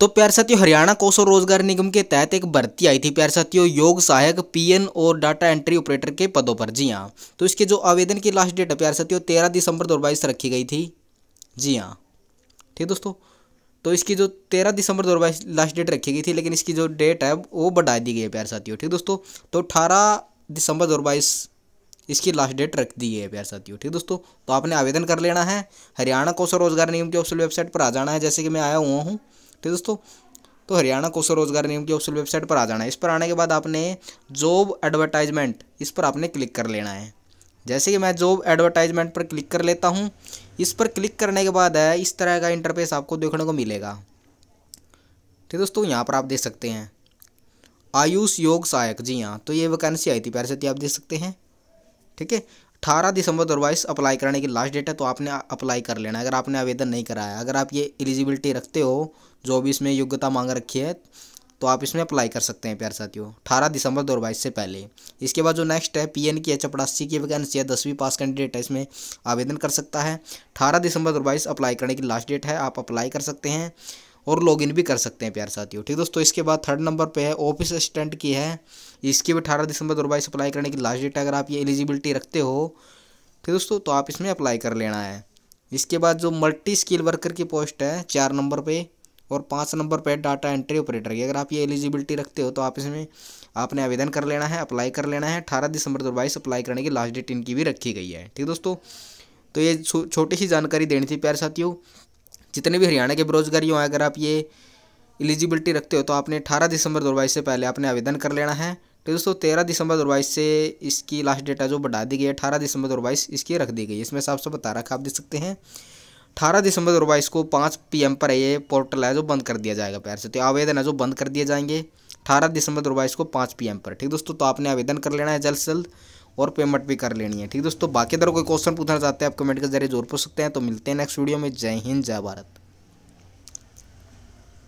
तो प्यार साथियों हरियाणा कौशल रोजगार निगम के तहत एक भर्ती आई थी प्यार साथियों योग सहायक पीएन और डाटा एंट्री ऑपरेटर के पदों पर जी हाँ तो इसके जो आवेदन की लास्ट डेट है प्यार साथियों तेरह दिसंबर दो रखी गई थी जी हाँ ठीक दोस्तों तो इसकी जो तेरह दिसंबर दो लास्ट डेट रखी गई थी लेकिन इसकी जो डेट है वो बढ़ा दी गई है प्यार साथियों ठीक दोस्तों तो अठारह दिसंबर दो इसकी लास्ट डेट रख दी है प्यार साथियों ठीक दोस्तों तो आपने आवेदन कर लेना है हरियाणा कौशल रोजगार निगम की ऑफिसियल वेबसाइट पर आ जाना है जैसे कि मैं आया हुआ हूँ ठीक है दोस्तों तो हरियाणा कौशल रोजगार निगम की ऑफिशियल वेबसाइट पर आ जाना है इस पर आने के बाद आपने जॉब एडवर्टाइजमेंट इस पर आपने क्लिक कर लेना है जैसे कि मैं जॉब एडवर्टाइजमेंट पर क्लिक कर लेता हूँ इस पर क्लिक करने के बाद है इस तरह का इंटरफेस आपको देखने को मिलेगा ठीक है दोस्तों यहाँ पर आप देख सकते हैं आयुष योग सहायक जी हाँ तो ये वैकेंसी आई थी पैरसती आप देख सकते हैं ठीक है अठारह दिसंबर दो अप्लाई करने की लास्ट डेट है तो आपने अप्लाई कर लेना है अगर आपने आवेदन नहीं कराया अगर आप ये एलिजिबिलिटी रखते हो जो भी इसमें योग्यता मांग रखी है तो आप इसमें अप्लाई कर सकते हैं प्यार साथियों अठारह दिसंबर दो से पहले इसके बाद जो नेक्स्ट है एन की एच चपड़ासी की वैकेंसी है दसवीं पास कैंडिडेट है इसमें आवेदन कर सकता है अठारह दिसंबर दो अप्लाई करने की लास्ट डेट है आप अप्लाई कर सकते हैं और लॉगिन भी कर सकते हैं प्यार साथियों ठीक दोस्तों इसके बाद थर्ड नंबर पे है ऑफिस असिस्टेंट की है इसकी भी अठारह दिसंबर दो से बाईस अप्लाई करने की लास्ट डेट अगर आप ये एलिजिबिलिटी रखते हो ठीक दोस्तों तो आप इसमें अप्लाई कर लेना है इसके बाद जो मल्टी स्किल वर्कर की पोस्ट है चार नंबर पर और पाँच नंबर पर डाटा एंट्री ऑपरेटर की अगर आप ये एलिजिबिलिटी रखते हो तो आप इसमें आपने आवेदन कर लेना है अप्लाई कर लेना है अठारह दिसंबर दो अप्लाई करने की लास्ट डेट इनकी भी रखी गई है ठीक दोस्तों तो ये छोटी सी जानकारी देनी थी प्यार साथियों जितने भी हरियाणा के बेरोजगारी हों अगर आप ये एलिजिबिलिटी रखते हो तो आपने अठारह दिसंबर दो से पहले आपने आवेदन कर लेना है तो दोस्तों तेरह दिसंबर दो से इसकी लास्ट डेट है जो बढ़ा दी गई है अठारह दिसंबर दो इसकी रख दी गई है इसमें साफ साफ बता रखा आप देख सकते हैं अठारह दिसंबर दो को पाँच पी पर ये पोर्टल है जो बंद कर दिया जाएगा पैर से तो आवेदन है जो बंद कर दिए जाएंगे अठारह दिसंबर दो को पाँच पी पर ठीक दोस्तों तो आपने आवेदन कर लेना है जल्द से जल्द और पेमेंट भी कर लेनी है ठीक दोस्तों बाकी अगर कोई क्वेश्चन पूछना चाहते हैं आप कमेंट के जरिए जोर पूछ सकते हैं तो मिलते हैं नेक्स्ट वीडियो में जय हिंद जय भारत